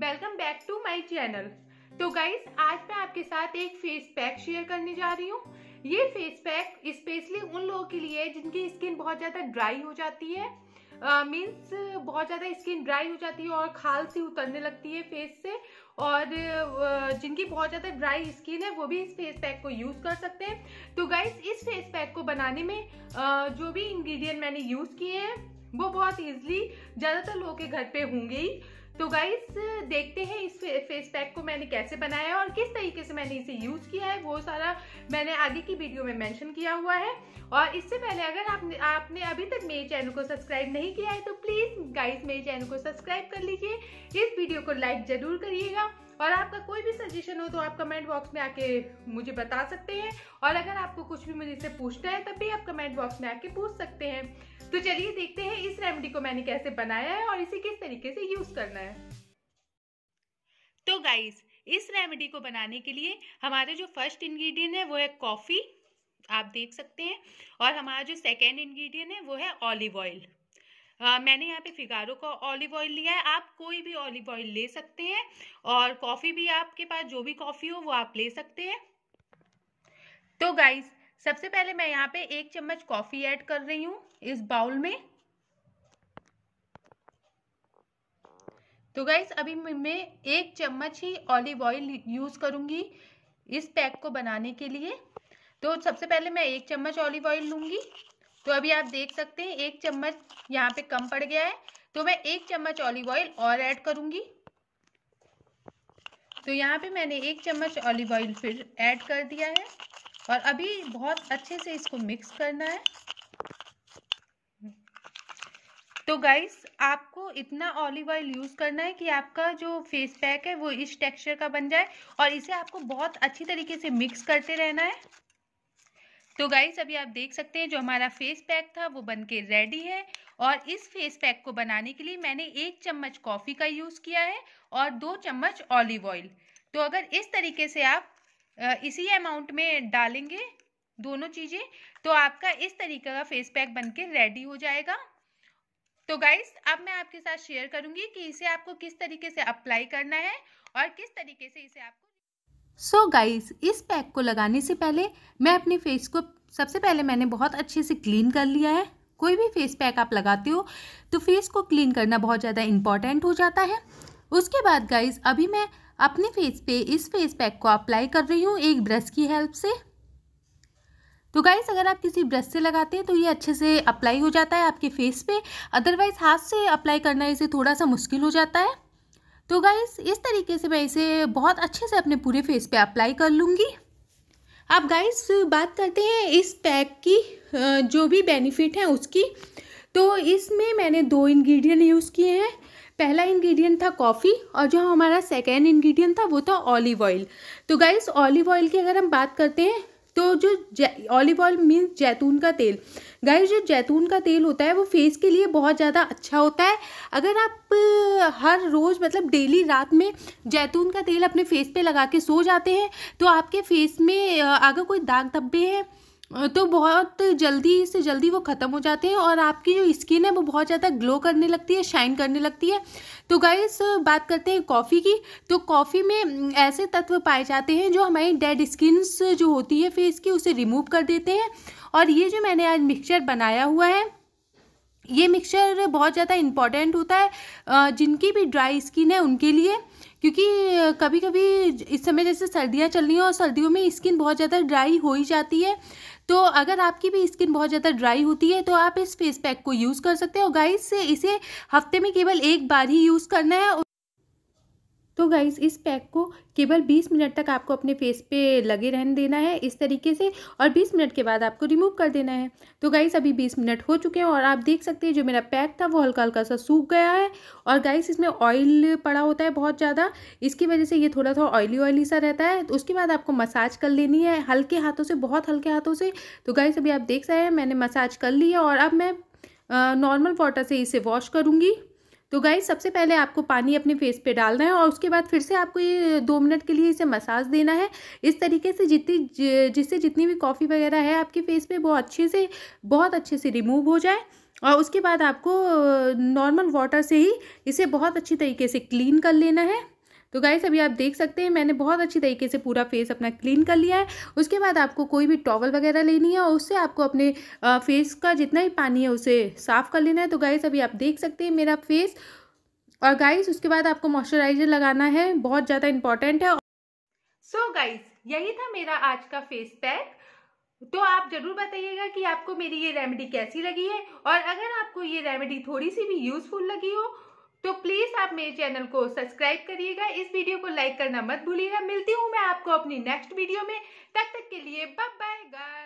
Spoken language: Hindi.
welcome back to my channel तो गाइज आज मैं आपके साथ एक फेस पैक शेयर करने जा रही हूँ ये फेस पैक स्पेशली उन लोगों के लिए है जिनकी स्किन बहुत ज़्यादा ड्राई हो जाती है मीन्स uh, बहुत ज़्यादा स्किन ड्राई हो जाती है और खाल सी उतरने लगती है फेस से और जिनकी बहुत ज़्यादा ड्राई स्किन है वो भी इस फेस पैक को यूज़ कर सकते हैं तो गाइज इस फेस पैक को बनाने में uh, जो भी इंग्रेडिएंट मैंने यूज़ किए हैं वो बहुत ईजिली ज़्यादातर लोगों के घर पे होंगे ही तो गाइस देखते हैं इस फेस पैक को मैंने कैसे बनाया है और किस तरीके से मैंने इसे यूज़ किया है वो सारा मैंने आगे की वीडियो में मेंशन किया हुआ है और इससे पहले अगर आपने आपने अभी तक मेरे चैनल को सब्सक्राइब नहीं किया है तो प्लीज़ गाइस मेरे चैनल को सब्सक्राइब कर लीजिए इस वीडियो को लाइक ज़रूर करिएगा और आपका कोई भी सजेशन हो तो आप कमेंट बॉक्स में आके मुझे बता सकते हैं और अगर आपको कुछ भी मुझे इससे पूछना है तब भी आप कमेंट बॉक्स में आके पूछ सकते हैं तो चलिए देखते हैं इस रेमेडी को मैंने कैसे बनाया है और इसे किस तरीके से यूज करना है तो गाइस इस रेमेडी को बनाने के लिए हमारा जो फर्स्ट इंग्रेडिएंट है वो है कॉफ़ी आप देख सकते हैं और हमारा जो सेकेंड इंग्रेडिएंट है वो है ऑलिव ऑयल Uh, मैंने यहाँ पे फिगारो का ऑलिव ऑयल लिया है आप कोई भी ऑलिव ऑयल ले सकते हैं और कॉफ़ी भी आपके पास जो भी कॉफ़ी हो वो आप ले सकते हैं तो गाइस सबसे पहले मैं यहाँ पे एक चम्मच कॉफ़ी ऐड कर रही हूँ इस बाउल में तो गाइस अभी मैं एक चम्मच ही ऑलिव ऑयल यूज़ करूंगी इस पैक को बनाने के लिए तो सबसे पहले मैं एक चम्मच ऑलिव ऑयल लूंगी तो अभी आप देख सकते हैं एक चम्मच यहाँ पे कम पड़ गया है तो मैं एक चम्मच ऑलिव ऑयल और ऐड करूंगी तो यहाँ पे मैंने एक चम्मच ऑलिव ऑयल फिर ऐड कर दिया है और अभी बहुत अच्छे से इसको मिक्स करना है तो गाइस आपको इतना ऑलिव ऑयल यूज़ करना है कि आपका जो फेस पैक है वो इस टेक्सचर का बन जाए और इसे आपको बहुत अच्छी तरीके से मिक्स करते रहना है तो गाइस अभी आप देख सकते हैं जो हमारा फेस पैक था वो बन के रेडी है और इस फेस पैक को बनाने के लिए मैंने एक चम्मच कॉफ़ी का यूज़ किया है और दो चम्मच ऑलिव ऑयल तो अगर इस तरीके से आप इसी अमाउंट में डालेंगे दोनों चीज़ें तो आपका इस तरीके का फेस पैक बन के रेडी हो जाएगा तो गाइस अब मैं आपके साथ शेयर करूंगी कि इसे आपको किस तरीके से अप्लाई करना है और किस तरीके से इसे आपको सो so गाइस इस पैक को लगाने से पहले मैं अपने फेस को सबसे पहले मैंने बहुत अच्छे से क्लीन कर लिया है कोई भी फेस पैक आप लगाते हो तो फेस को क्लीन करना बहुत ज़्यादा इम्पॉर्टेंट हो जाता है उसके बाद गाइज़ अभी मैं अपने फेस पे इस फेस पैक को अप्लाई कर रही हूँ एक ब्रश की हेल्प से तो गाइज़ अगर आप किसी ब्रश से लगाते हैं तो ये अच्छे से अप्लाई हो जाता है आपके फेस पे अदरवाइज़ हाथ से अप्लाई करना इसे थोड़ा सा मुश्किल हो जाता है तो गाइज़ इस तरीके से मैं इसे बहुत अच्छे से अपने पूरे फेस पे अप्लाई कर लूँगी अब गाइस बात करते हैं इस पैक की जो भी बेनिफिट है उसकी तो इसमें मैंने दो इन्ग्रीडियंट यूज़ किए हैं पहला इंग्रेडिएंट था कॉफ़ी और जो हमारा सेकेंड इंग्रेडिएंट था वो था ऑलिव ऑयल तो गाइस ऑलिव ऑयल की अगर हम बात करते हैं तो जो ऑलिव ऑयल मीन्स जैतून का तेल गाइस जो जैतून का तेल होता है वो फेस के लिए बहुत ज़्यादा अच्छा होता है अगर आप हर रोज़ मतलब डेली रात में जैतून का तेल अपने फेस पे लगा के सो जाते हैं तो आपके फेस में अगर कोई दाग धब्बे हैं तो बहुत जल्दी से जल्दी वो ख़त्म हो जाते हैं और आपकी जो स्किन है वो बहुत ज़्यादा ग्लो करने लगती है शाइन करने लगती है तो गाइस बात करते हैं कॉफ़ी की तो कॉफ़ी में ऐसे तत्व पाए जाते हैं जो हमारी डेड स्किन्स जो होती है फेस की उसे रिमूव कर देते हैं और ये जो मैंने आज मिक्सचर बनाया हुआ है ये मिक्सचर बहुत ज़्यादा इम्पॉर्टेंट होता है जिनकी भी ड्राई स्किन है उनके लिए क्योंकि कभी कभी इस समय जैसे सर्दियाँ चल रही हैं और सर्दियों में स्किन बहुत ज़्यादा ड्राई हो ही जाती है तो अगर आपकी भी स्किन बहुत ज़्यादा ड्राई होती है तो आप इस फेस पैक को यूज़ कर सकते हो गाइस इसे हफ्ते में केवल एक बार ही यूज़ करना है तो गाइज़ इस पैक को केवल 20 मिनट तक आपको अपने फेस पे लगे रहने देना है इस तरीके से और 20 मिनट के बाद आपको रिमूव कर देना है तो गाइज़ अभी 20 मिनट हो चुके हैं और आप देख सकते हैं जो मेरा पैक था वो हल्का हल्का सा सूख गया है और गाइज़ इसमें ऑयल पड़ा होता है बहुत ज़्यादा इसकी वजह से ये थोड़ा थोड़ा ऑयली ऑयली सा रहता है तो उसके बाद आपको मसाज कर लेनी है हल्के हाथों से बहुत हल्के हाथों से तो गाइज़ अभी आप देख सकें मैंने मसाज कर ली है और अब मैं नॉर्मल वाटर से इसे वॉश करूँगी तो गाइज सबसे पहले आपको पानी अपने फेस पे डालना है और उसके बाद फिर से आपको ये दो मिनट के लिए इसे मसाज देना है इस तरीके से जितनी जिससे जितनी भी कॉफ़ी वगैरह है आपके फेस पे वो अच्छे से बहुत अच्छे से रिमूव हो जाए और उसके बाद आपको नॉर्मल वाटर से ही इसे बहुत अच्छी तरीके से क्लीन कर लेना है तो गाइस अभी आप देख सकते हैं मैंने बहुत अच्छी तरीके से पूरा फेस अपना क्लीन कर लिया है उसके बाद आपको कोई भी टॉवल वगैरह लेनी है और उससे आपको अपने फेस का जितना भी पानी है उसे साफ़ कर लेना है तो गाइस अभी आप देख सकते हैं मेरा फेस और गाइस उसके बाद आपको मॉइस्चराइजर लगाना है बहुत ज़्यादा इंपॉर्टेंट है सो so गाइस यही था मेरा आज का फेस पैक तो आप जरूर बताइएगा कि आपको मेरी ये रेमेडी कैसी लगी है और अगर आपको ये रेमेडी थोड़ी सी भी यूजफुल लगी हो तो प्लीज आप मेरे चैनल को सब्सक्राइब करिएगा इस वीडियो को लाइक करना मत भूलिएगा मिलती हूँ मैं आपको अपनी नेक्स्ट वीडियो में तब तक, तक के लिए बाय बाय